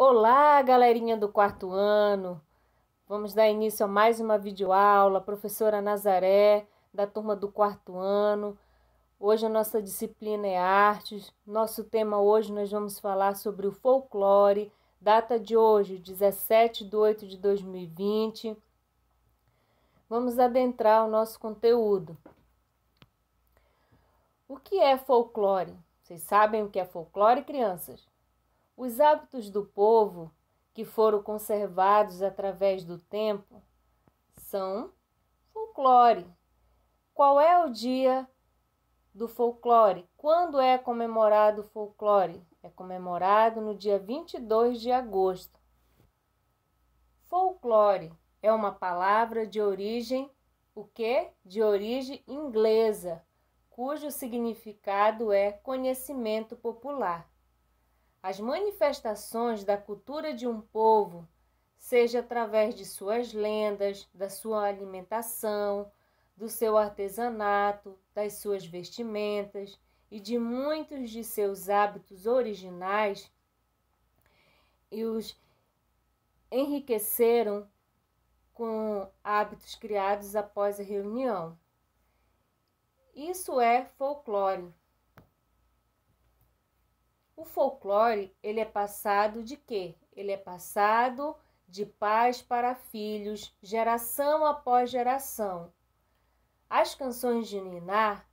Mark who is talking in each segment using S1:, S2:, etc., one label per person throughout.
S1: Olá, galerinha do quarto ano! Vamos dar início a mais uma videoaula. Professora Nazaré, da turma do quarto ano. Hoje a nossa disciplina é artes. Nosso tema hoje nós vamos falar sobre o folclore. Data de hoje, 17 de 8 de 2020. Vamos adentrar o nosso conteúdo. O que é folclore? Vocês sabem o que é folclore, crianças? Os hábitos do povo, que foram conservados através do tempo, são folclore. Qual é o dia do folclore? Quando é comemorado o folclore? É comemorado no dia 22 de agosto. Folclore é uma palavra de origem o que? De origem inglesa, cujo significado é conhecimento popular as manifestações da cultura de um povo, seja através de suas lendas, da sua alimentação, do seu artesanato, das suas vestimentas e de muitos de seus hábitos originais, e os enriqueceram com hábitos criados após a reunião. Isso é folclore. O folclore, ele é passado de quê? Ele é passado de pais para filhos, geração após geração. As canções de ninar,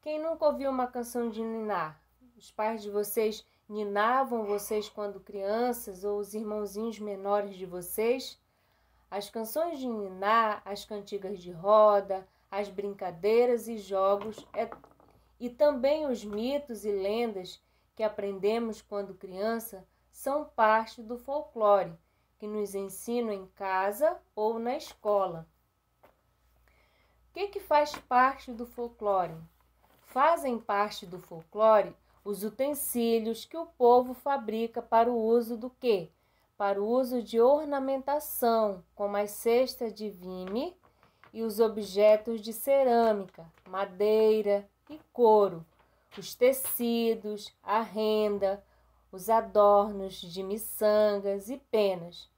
S1: quem nunca ouviu uma canção de ninar? Os pais de vocês ninavam vocês quando crianças ou os irmãozinhos menores de vocês? As canções de ninar, as cantigas de roda, as brincadeiras e jogos é... e também os mitos e lendas que aprendemos quando criança são parte do folclore que nos ensinam em casa ou na escola. O que, que faz parte do folclore? Fazem parte do folclore os utensílios que o povo fabrica para o uso do quê? Para o uso de ornamentação, como as cestas de vime e os objetos de cerâmica, madeira e couro os tecidos, a renda, os adornos de miçangas e penas.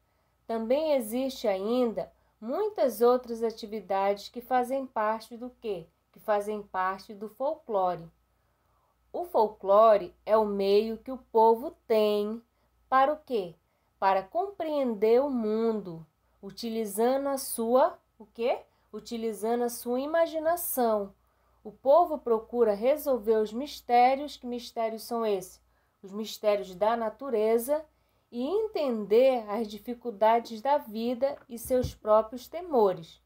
S1: Também existe ainda muitas outras atividades que fazem parte do quê? Que fazem parte do folclore. O folclore é o meio que o povo tem para o quê? Para compreender o mundo, utilizando a sua, o quê? Utilizando a sua imaginação, o povo procura resolver os mistérios. Que mistérios são esses? Os mistérios da natureza e entender as dificuldades da vida e seus próprios temores.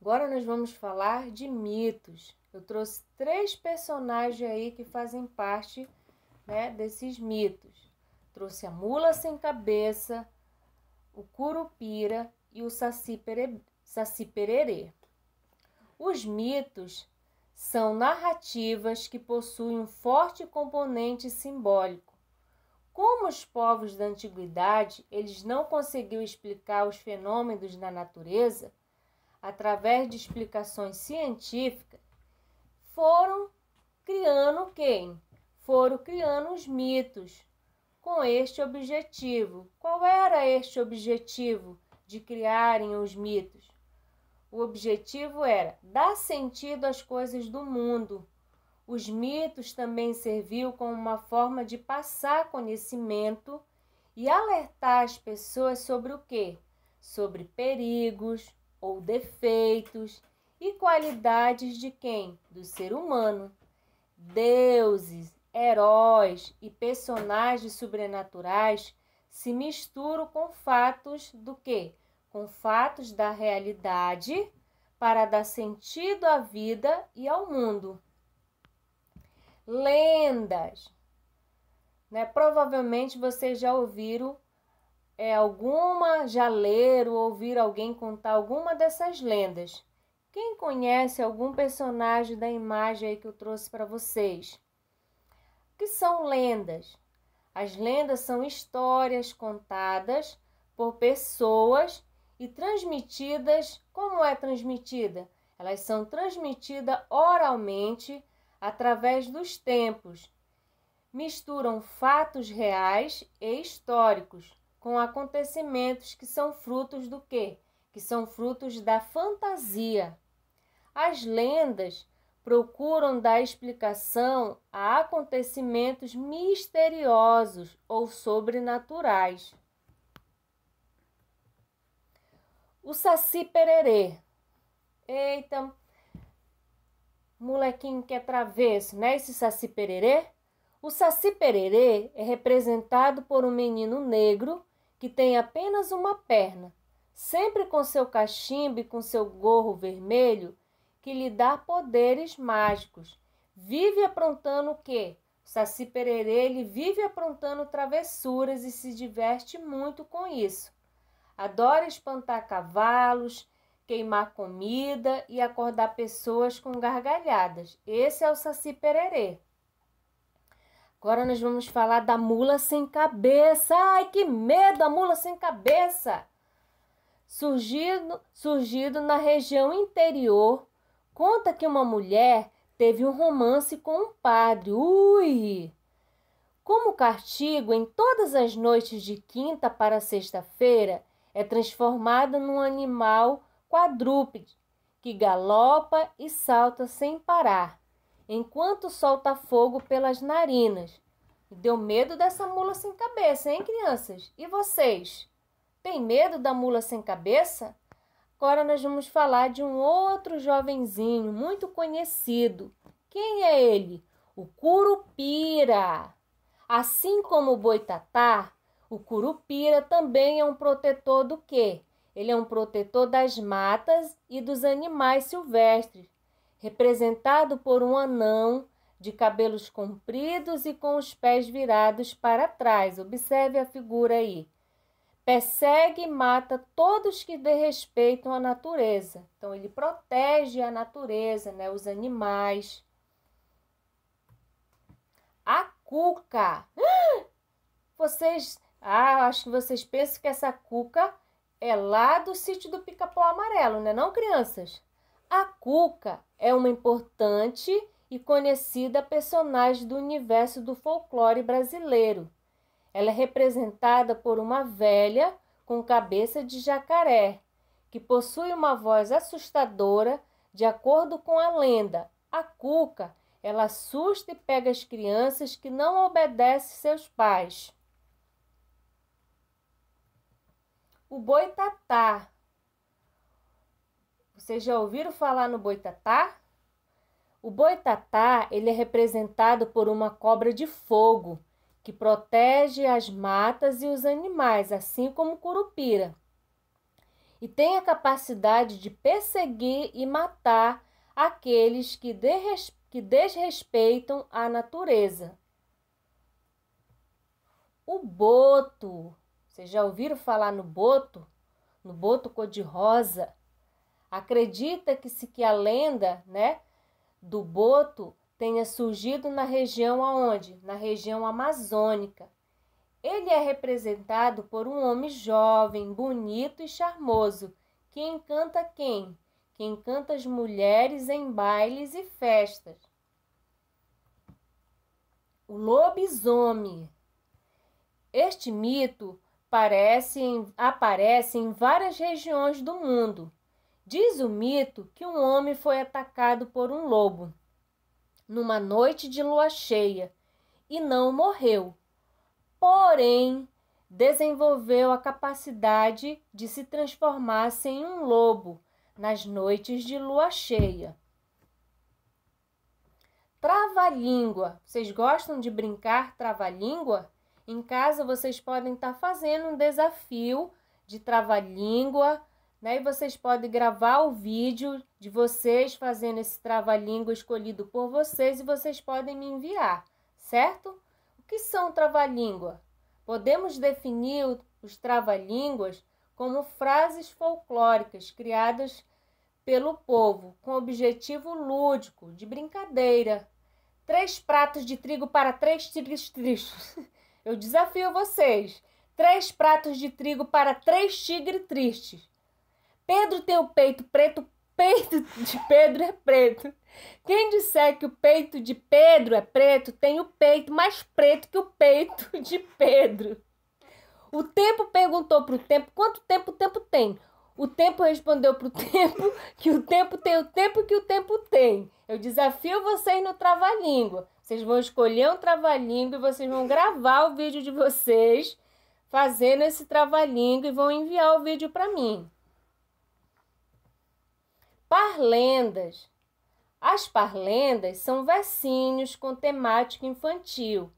S1: Agora nós vamos falar de mitos. Eu trouxe três personagens aí que fazem parte né, desses mitos. Trouxe a mula sem cabeça, o curupira e o saci pererê. Os mitos são narrativas que possuem um forte componente simbólico. Como os povos da antiguidade, eles não conseguiam explicar os fenômenos na natureza através de explicações científicas, foram criando quem? Foram criando os mitos com este objetivo. Qual era este objetivo de criarem os mitos? O objetivo era dar sentido às coisas do mundo. Os mitos também serviu como uma forma de passar conhecimento e alertar as pessoas sobre o que? Sobre perigos ou defeitos e qualidades de quem? Do ser humano. Deuses, heróis e personagens sobrenaturais se misturam com fatos do que? com fatos da realidade para dar sentido à vida e ao mundo. Lendas. Né? Provavelmente vocês já ouviram é, alguma, já leram, ouviram alguém contar alguma dessas lendas. Quem conhece algum personagem da imagem aí que eu trouxe para vocês? Que são lendas. As lendas são histórias contadas por pessoas e transmitidas, como é transmitida? Elas são transmitidas oralmente através dos tempos. Misturam fatos reais e históricos com acontecimentos que são frutos do quê? Que são frutos da fantasia. As lendas procuram dar explicação a acontecimentos misteriosos ou sobrenaturais. O Saci Pererê. Eita, molequinho que é travesso, né? Esse Saci Pererê. O Saci Pererê é representado por um menino negro que tem apenas uma perna, sempre com seu cachimbo e com seu gorro vermelho, que lhe dá poderes mágicos. Vive aprontando o quê? O Saci Pererê ele vive aprontando travessuras e se diverte muito com isso. Adora espantar cavalos, queimar comida e acordar pessoas com gargalhadas. Esse é o Saci Pererê. Agora nós vamos falar da mula sem cabeça. Ai, que medo! A mula sem cabeça! Surgido, surgido na região interior, conta que uma mulher teve um romance com um padre. Ui! Como castigo, em todas as noites de quinta para sexta-feira, é transformada num animal quadrúpede que galopa e salta sem parar, enquanto solta fogo pelas narinas. Deu medo dessa mula sem cabeça, hein, crianças? E vocês? Tem medo da mula sem cabeça? Agora nós vamos falar de um outro jovenzinho muito conhecido. Quem é ele? O curupira. Assim como o boitatá, o curupira também é um protetor do quê? Ele é um protetor das matas e dos animais silvestres, representado por um anão de cabelos compridos e com os pés virados para trás. Observe a figura aí. Persegue e mata todos que desrespeitam a natureza. Então ele protege a natureza, né, os animais. A cuca. Vocês ah, acho que vocês pensam que essa cuca é lá do sítio do pica-pau amarelo, né não, crianças? A cuca é uma importante e conhecida personagem do universo do folclore brasileiro. Ela é representada por uma velha com cabeça de jacaré, que possui uma voz assustadora, de acordo com a lenda. A cuca, ela assusta e pega as crianças que não obedecem seus pais. O boitatá. Vocês já ouviram falar no boitatá? O boitatá, ele é representado por uma cobra de fogo que protege as matas e os animais, assim como curupira. E tem a capacidade de perseguir e matar aqueles que, que desrespeitam a natureza. O boto vocês já ouviram falar no boto? No boto cor-de-rosa? Acredita que se que a lenda, né, do boto tenha surgido na região aonde? Na região amazônica. Ele é representado por um homem jovem, bonito e charmoso, que encanta quem? Que encanta as mulheres em bailes e festas. O lobisomem. Este mito parecem, aparecem em várias regiões do mundo. Diz o mito que um homem foi atacado por um lobo numa noite de lua cheia e não morreu. Porém, desenvolveu a capacidade de se transformar-se em um lobo nas noites de lua cheia. Trava-língua. Vocês gostam de brincar trava-língua? Em casa vocês podem estar tá fazendo um desafio de trava-língua, né? E vocês podem gravar o vídeo de vocês fazendo esse trava-língua escolhido por vocês e vocês podem me enviar, certo? O que são trava-língua? Podemos definir os trava-línguas como frases folclóricas criadas pelo povo com objetivo lúdico, de brincadeira. Três pratos de trigo para três tristes tristes. Eu desafio vocês. Três pratos de trigo para três tigres tristes. Pedro tem o peito preto, peito de Pedro é preto. Quem disser que o peito de Pedro é preto, tem o peito mais preto que o peito de Pedro. O tempo perguntou para o tempo quanto tempo o tempo tem. O tempo respondeu para o tempo que o tempo tem o tempo que o tempo tem. Eu desafio vocês no trava-língua. Vocês vão escolher um trabalhinho e vocês vão gravar o vídeo de vocês fazendo esse trabalhinho e vão enviar o vídeo para mim. Parlendas. As parlendas são versinhos com temática infantil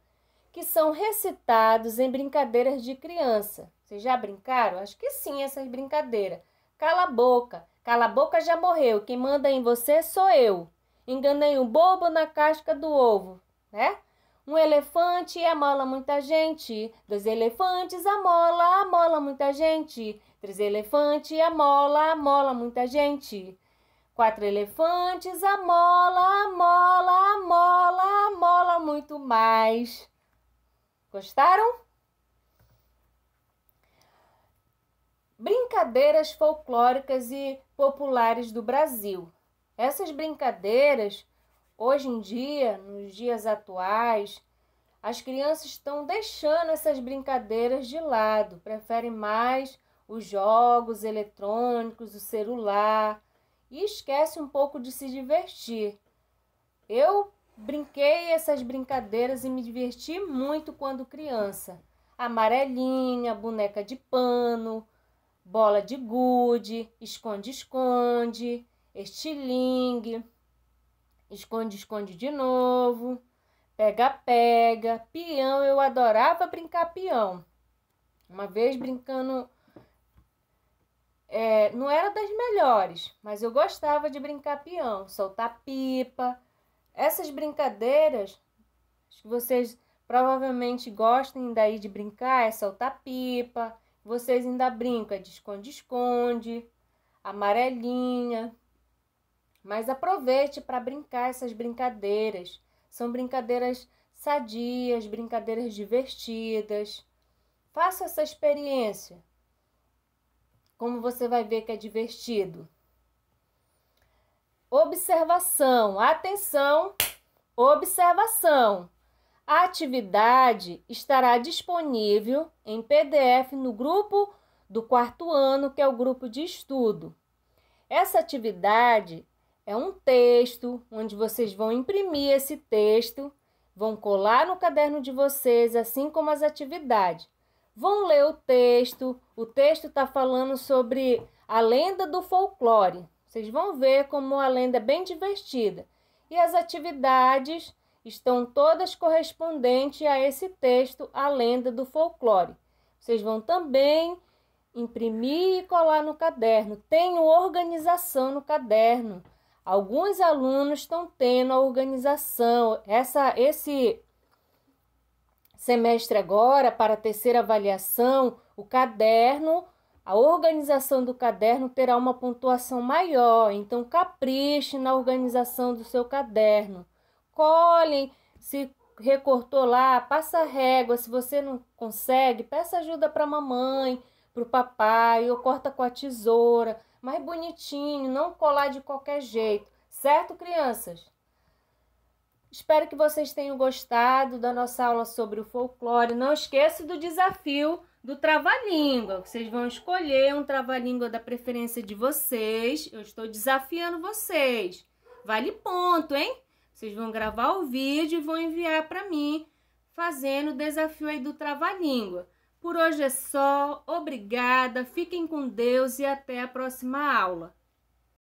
S1: que são recitados em brincadeiras de criança. Vocês já brincaram? Acho que sim, essas brincadeiras. Cala a boca. Cala a boca já morreu. Quem manda em você sou eu. Enganei um bobo na casca do ovo, né? Um elefante amola muita gente. Dois elefantes amola, amola muita gente. Três elefantes amola, amola muita gente. Quatro elefantes amola, amola, amola, amola muito mais. Gostaram? Brincadeiras folclóricas e populares do Brasil. Essas brincadeiras, hoje em dia, nos dias atuais, as crianças estão deixando essas brincadeiras de lado, preferem mais os jogos eletrônicos, o celular e esquece um pouco de se divertir. Eu brinquei essas brincadeiras e me diverti muito quando criança. Amarelinha, boneca de pano, bola de gude, esconde-esconde estilingue, esconde-esconde de novo, pega-pega, peão. Eu adorava brincar peão. Uma vez brincando. É, não era das melhores, mas eu gostava de brincar peão, soltar pipa. Essas brincadeiras, acho que vocês provavelmente gostem daí de brincar, é soltar pipa. Vocês ainda brincam é de esconde-esconde, amarelinha, mas aproveite para brincar essas brincadeiras. São brincadeiras sadias, brincadeiras divertidas. Faça essa experiência. Como você vai ver que é divertido. Observação, atenção, observação. A atividade estará disponível em PDF no grupo do quarto ano, que é o grupo de estudo. Essa atividade é um texto onde vocês vão imprimir esse texto, vão colar no caderno de vocês, assim como as atividades. Vão ler o texto. O texto está falando sobre a lenda do folclore. Vocês vão ver como a lenda é bem divertida. E as atividades estão todas correspondentes a esse texto, A Lenda do Folclore. Vocês vão também imprimir e colar no caderno. Tem organização no caderno. Alguns alunos estão tendo a organização. Essa, esse semestre agora, para a terceira avaliação, o caderno, a organização do caderno terá uma pontuação maior. Então, capriche na organização do seu caderno. Colhem, se recortou lá, passa régua. Se você não consegue, peça ajuda para a mamãe, para o papai, ou corta com a tesoura mais bonitinho, não colar de qualquer jeito, certo, crianças? Espero que vocês tenham gostado da nossa aula sobre o folclore. Não esqueça do desafio do trava-língua. Vocês vão escolher um trava-língua da preferência de vocês. Eu estou desafiando vocês. Vale ponto, hein? Vocês vão gravar o vídeo e vão enviar para mim fazendo o desafio aí do trava-língua. Por hoje é só, obrigada, fiquem com Deus e até a próxima aula.